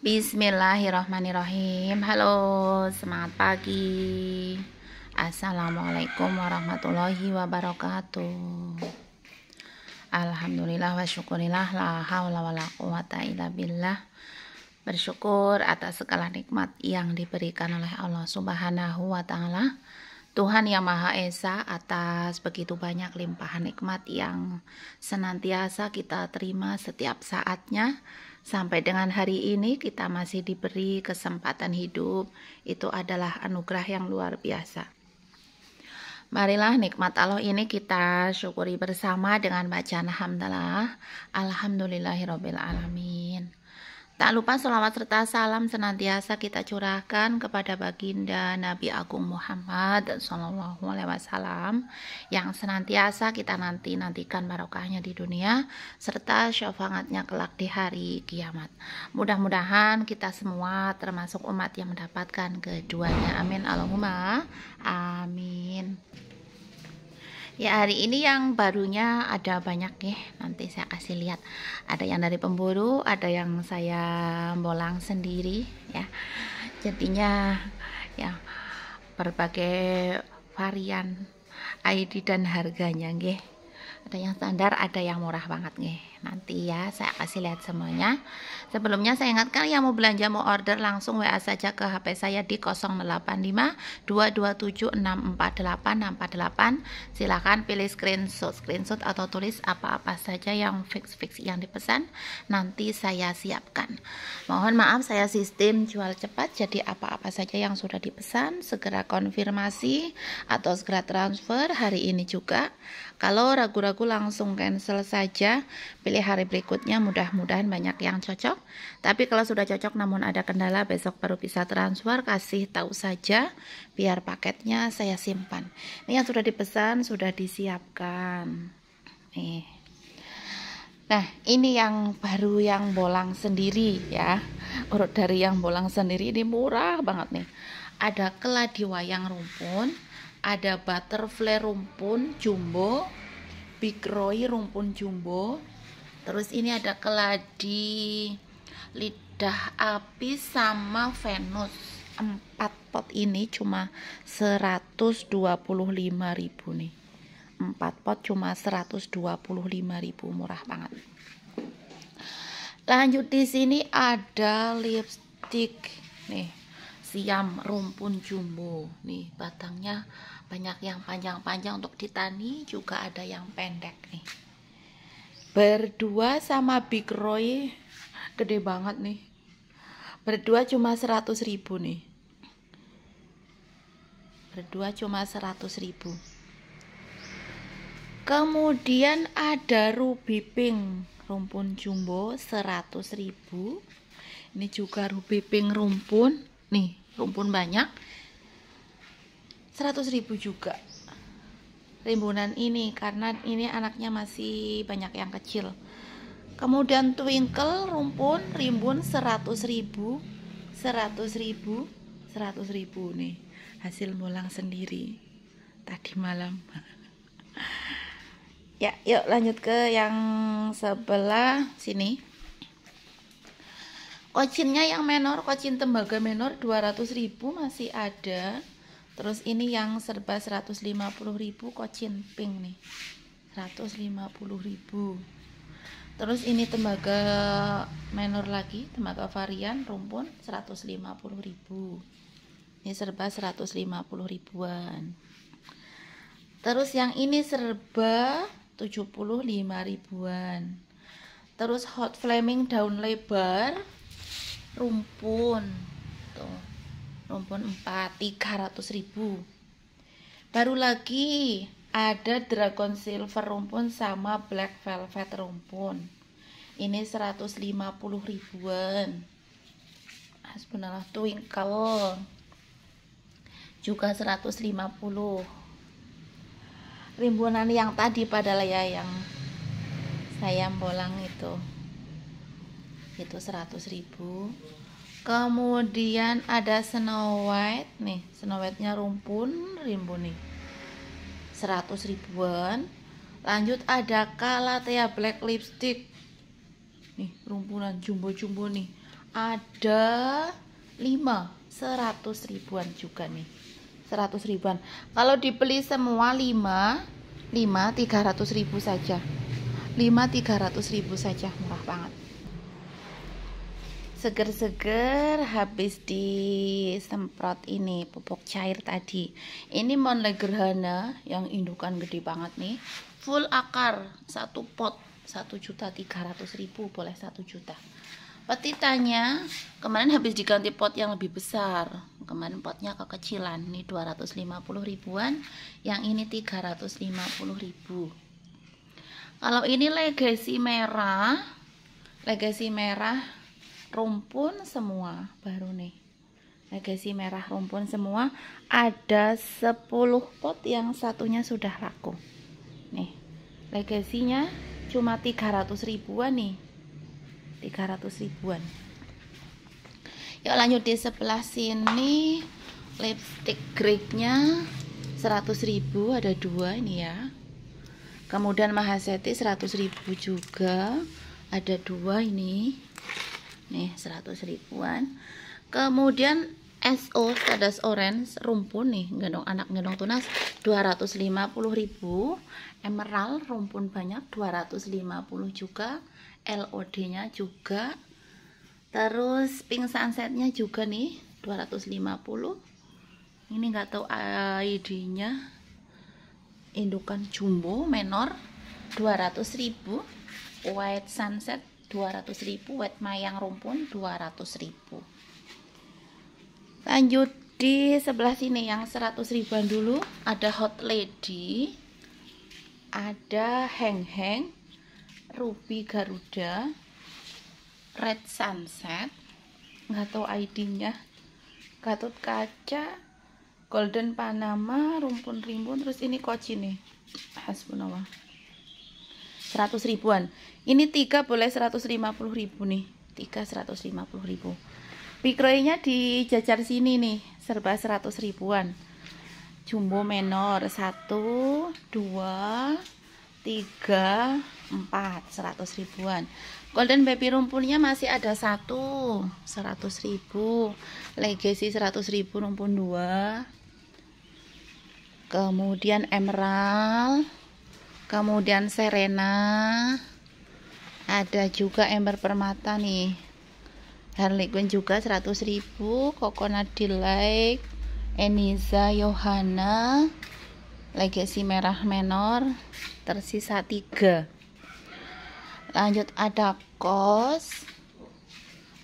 Bismillahirrahmanirrahim Halo semangat pagi Assalamualaikum warahmatullahi wabarakatuh Alhamdulillah wa syukurillah La hawla wa la quwata illa billah Bersyukur atas segala nikmat yang diberikan oleh Allah subhanahu wa ta'ala Tuhan Yang Maha Esa atas begitu banyak limpahan nikmat yang senantiasa kita terima setiap saatnya Sampai dengan hari ini kita masih diberi kesempatan hidup. Itu adalah anugerah yang luar biasa. Marilah nikmat Allah ini kita syukuri bersama dengan bacaan hamdalah. Alhamdulillahirobbilalamin. alamin. Tak lupa selawat serta salam senantiasa kita curahkan kepada baginda Nabi Agung Muhammad Sallallahu Alaihi Wasallam yang senantiasa kita nanti nantikan barokahnya di dunia serta syafaatnya kelak di hari kiamat. Mudah-mudahan kita semua termasuk umat yang mendapatkan keduanya. Amin Allahumma. Amin. Ya hari ini yang barunya ada banyak ya Nanti saya kasih lihat Ada yang dari pemburu Ada yang saya bolang sendiri ya Jadinya ya Berbagai varian ID dan harganya nih. Ada yang standar, ada yang murah banget nih nanti ya saya kasih lihat semuanya sebelumnya saya ingatkan yang mau belanja mau order langsung WA saja ke HP saya di 085 227 648 648 silahkan pilih screenshot screenshot atau tulis apa-apa saja yang fix-fix yang dipesan nanti saya siapkan mohon maaf saya sistem jual cepat jadi apa-apa saja yang sudah dipesan segera konfirmasi atau segera transfer hari ini juga kalau ragu-ragu langsung cancel saja pilih hari berikutnya mudah-mudahan banyak yang cocok tapi kalau sudah cocok namun ada kendala besok baru bisa transfer kasih tahu saja biar paketnya saya simpan ini yang sudah dipesan sudah disiapkan nih nah ini yang baru yang bolang sendiri ya urut dari yang bolang sendiri ini murah banget nih ada keladi wayang rumpun ada butterfly rumpun jumbo Big Roy rumpun jumbo terus ini ada keladi lidah api sama venus empat pot ini cuma 125.000 nih empat pot cuma 125.000 murah banget lanjut di sini ada lipstick nih siam rumpun jumbo nih batangnya banyak yang panjang-panjang untuk ditani juga ada yang pendek nih berdua sama Big Roy gede banget nih berdua cuma 100 ribu nih berdua cuma 100 ribu kemudian ada ruby pink rumpun jumbo 100 ribu ini juga ruby pink rumpun nih rumpun banyak 100 ribu juga rimbunan ini karena ini anaknya masih banyak yang kecil. Kemudian twinkle rumpun rimbun 100 ribu 100 ribu 100 ribu nih hasil mulang sendiri tadi malam ya yuk lanjut ke yang sebelah sini kocinnya yang menor kocin tembaga menor 200.000 masih ada Terus ini yang serba 150.000 kocin pink nih. 150.000. Terus ini tembaga menor lagi, tembaga varian rumpun 150.000. Ini serba 150 ribuan. Terus yang ini serba 75 ribuan. Terus hot flaming daun lebar rumpun. Tuh. Rumpun 4 300 ribu Baru lagi ada Dragon Silver rumpun sama Black Velvet rumpun Ini 150 ribuan sebenarnya Twinkle Juga 150 Rimbunan yang tadi padahal ya yang saya bolang itu itu 100 ribu kemudian ada Snow White nih Snow White nya rumpun rimbun nih 100 ribuan lanjut ada kalatea Black Lipstick nih rumpunan jumbo-jumbo nih ada 5 100 ribuan juga nih 100 ribuan kalau dibeli semua 5 5 300 ribu saja 5 300 ribu saja murah banget seger-seger habis disemprot ini pupuk cair tadi ini monle yang indukan gede banget nih full akar satu pot satu juta tiga ratus ribu boleh satu juta petitanya kemarin habis diganti pot yang lebih besar kemarin potnya kekecilan ini 250 ribuan yang ini 350 ribu kalau ini legacy merah legacy merah rumpun semua baru nih legasi merah rumpun semua ada 10 pot yang satunya sudah laku nih legasinya cuma 300 ribuan nih 300 ribuan yuk lanjut di sebelah sini lipstick Greeknya 100 ribu ada dua ini ya kemudian mahaseti 100 ribu juga ada dua ini nih 100 ribuan kemudian SO sadas Orange rumpun nih gendong anak gendong tunas 250 ribu Emerald rumpun banyak 250 juga LOD nya juga terus pink sunsetnya juga nih 250 ini nggak tahu eh, ID nya indukan jumbo menor 200 ribu white sunset ribu wet mayang rumpun ribu lanjut di sebelah sini yang 100 ribuan dulu ada hot lady ada heng heng ruby garuda red sunset nggak tahu ID-nya Gatot Kaca Golden Panama rumpun rimbun terus ini koci nih hasbunallah 100 ribuan ini tiga boleh 150 ribu nih tiga 150 ribu pikroinya di jajar sini nih serba 100 ribuan jumbo menor 1 2 3 4 100 ribuan golden baby rumpunnya masih ada satu 100 ribu legacy 100 ribu rumpun 2 kemudian emerald kemudian Serena ada juga ember permata nih Harley Quinn juga 100 ribu Coconut Delight Eniza Yohana Legacy Merah Menor tersisa tiga. lanjut ada Kos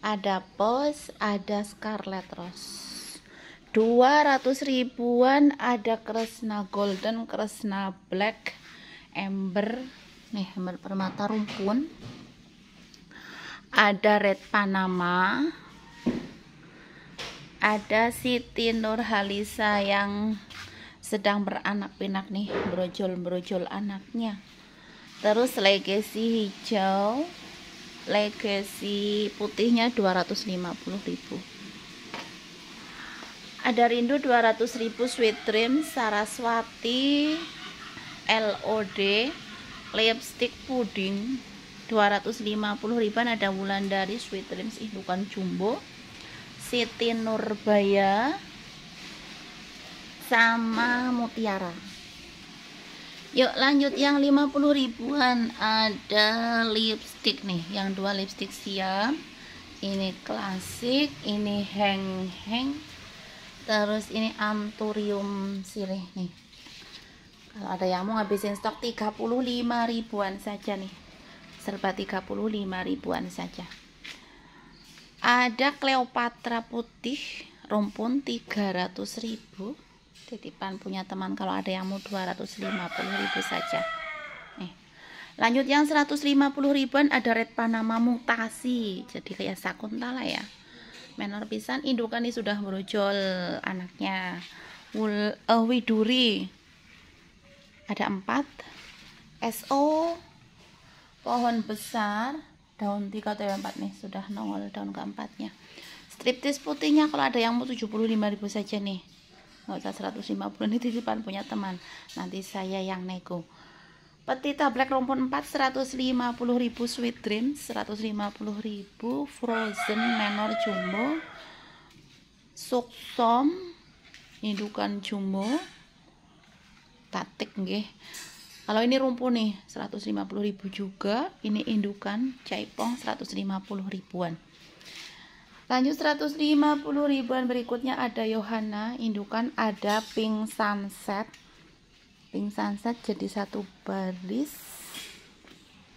ada Pos ada Scarlet Rose 200 ribuan ada Kresna Golden, Kresna Black ember nih ember permata rumpun ada red panama ada Siti Nurhalisa yang sedang beranak pinak nih brojol-brojol anaknya terus legacy hijau legacy putihnya 250.000 ada rindu 200.000 sweet dream saraswati LOD lipstick puding 250 ribuan ada dari Sweet Dreams ih bukan jumbo Siti Nurbaya sama Mutiara yuk lanjut yang 50 ribuan ada lipstick nih yang dua lipstick siap. ini klasik ini heng heng terus ini anturium sirih nih kalau ada yang mau ngabisin stok 35 ribuan saja nih. Serba 35 ribuan saja. Ada Cleopatra putih rumpun 300 ribu titipan punya teman kalau ada yang mau 250 ribu saja nih lanjut yang 150 ribuan ada red panama mutasi jadi kayak sakuntala ya menor pisan indukan ini sudah merujol anaknya Wul, uh, widuri ada empat SO pohon besar daun 3 atau 4 nih sudah nongol daun keempatnya striptis putihnya kalau ada yang mau 75.000 saja nih nggak usah 150 ini titipan punya teman nanti saya yang nego peti black rumpun 4 150.000 sweet dream 150.000 frozen menor jumbo suksom indukan jumbo tatik nggih. Kalau ini rumpu nih 150.000 juga, ini indukan caipong 150 ribuan. Lanjut 150 ribuan berikutnya ada Yohana, indukan ada Pink Sunset. Pink Sunset jadi satu baris.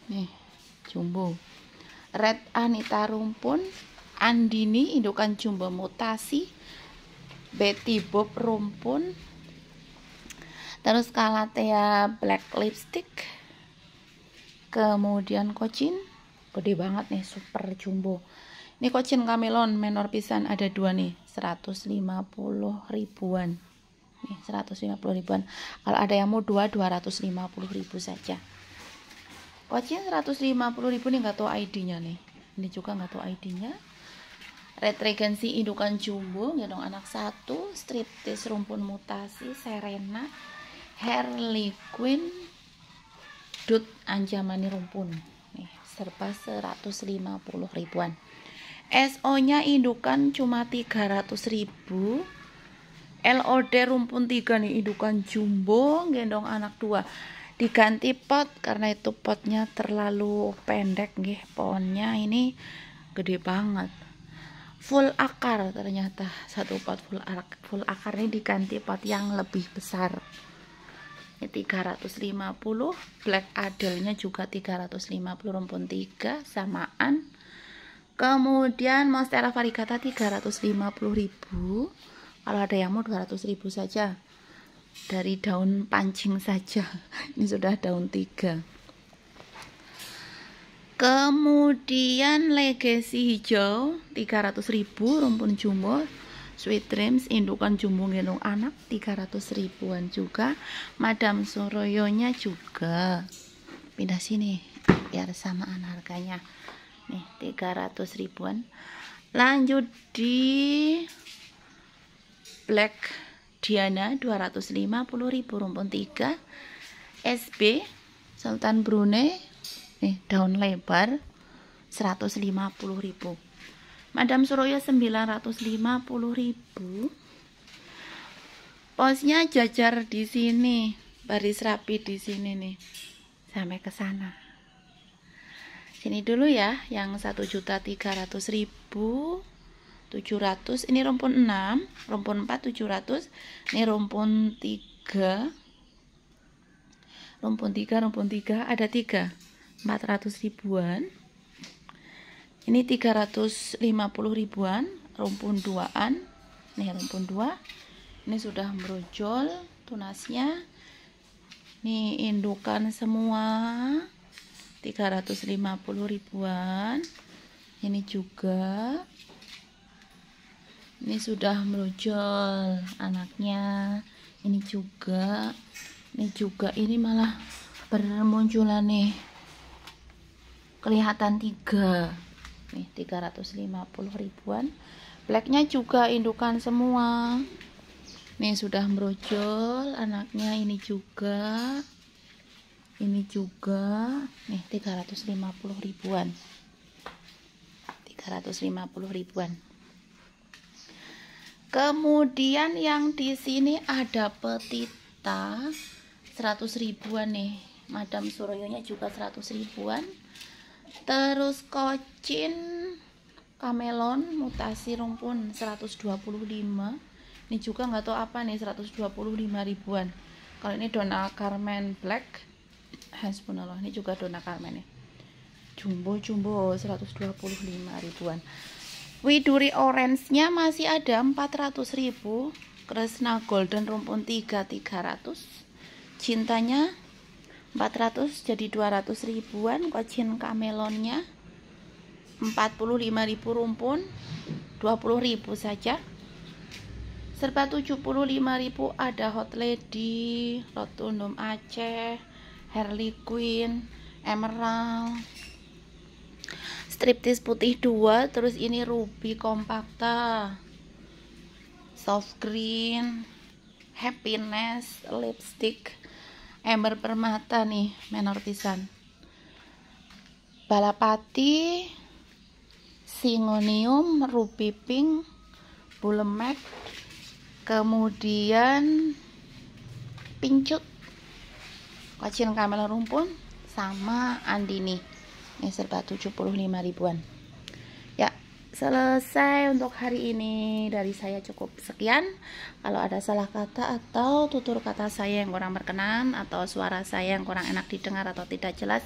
Nih, jumbo. Red Anita Rumpun, Andini indukan jumbo mutasi, Betty Bob Rumpun, terus kalatea black lipstick kemudian Cochin gede banget nih super jumbo ini Cochin Camelon menor pisan ada dua nih 150 ribuan nih 150 ribuan kalau ada yang mau dua 250 ribu saja Cochin 150 ribu nih gak tau ID nya nih ini juga gak tau ID nya Red Regency indukan jumbo gendong ya anak satu striptis rumpun mutasi serena Harley Quinn Dut Anjamani Rumpun nih serba 150 ribuan SO nya indukan cuma 300 ribu LOD rumpun tiga nih indukan jumbo gendong anak dua diganti pot karena itu potnya terlalu pendek nih pohonnya ini gede banget full akar ternyata satu pot full akar full akar ini diganti pot yang lebih besar Ya, ini 350 black adelnya juga 350 rumpun 3 samaan kemudian monstera varigata 350.000 kalau ada yang mau 200.000 saja dari daun pancing saja ini sudah daun 3 kemudian legacy hijau 300.000 rumpun jumbo Sweet Dreams indukan jumbo gendong anak 300 ribuan juga Madam Soroyonya juga pindah sini biar samaan harganya nih 300 ribuan lanjut di Black Diana 250 ribu rumpun 3 SB Sultan Brunei nih daun lebar 150 ribu Madam Suroyo 950.000 posnya jajar di sini baris rapi di sini nih sampai ke sana sini dulu ya yang 1.300.000 700 ini rumpun 6 rumpun 4 700 ini rumpun 3 rumpun 3 rumpun 3 ada 3 400 ribuan ini 350 ribuan rumpun duaan ini rumpun dua ini sudah merujol tunasnya ini indukan semua 350 ribuan ini juga ini sudah merujol anaknya ini juga ini juga ini malah bermunculan nih kelihatan tiga nih 350 ribuan blacknya juga indukan semua nih sudah merojol anaknya ini juga ini juga nih 350 ribuan 350 ribuan kemudian yang di sini ada petita 100 ribuan nih Madam Suroyonya juga 100 ribuan terus kocin kamelon mutasi rumpun 125 ini juga nggak tahu apa nih 125 ribuan kalau ini Dona Carmen Black Hasbunallah ini juga Dona Carmen nih jumbo-jumbo 125 ribuan Widuri orange-nya masih ada 400 ribu Kresna Golden Rumpun 3 300 Cintanya 400 jadi 200 ribuan kocin kamelonnya 45.000 rumpun 20.000 saja serba 75.000 ada Hot Lady Rotundum Aceh Harley Quinn Emerald striptease putih 2 terus ini ruby compacta soft green happiness lipstick ember permata nih menor balapati singonium ruby pink bulemek kemudian pincuk kacil kamel rumpun sama andini ini serba 75 ribuan selesai untuk hari ini dari saya cukup sekian kalau ada salah kata atau tutur kata saya yang kurang berkenan atau suara saya yang kurang enak didengar atau tidak jelas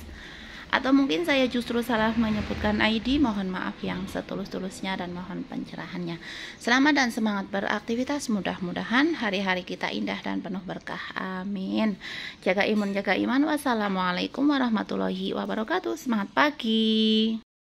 atau mungkin saya justru salah menyebutkan ID mohon maaf yang setulus-tulusnya dan mohon pencerahannya selamat dan semangat beraktivitas mudah-mudahan hari-hari kita indah dan penuh berkah amin jaga imun jaga iman wassalamualaikum warahmatullahi wabarakatuh semangat pagi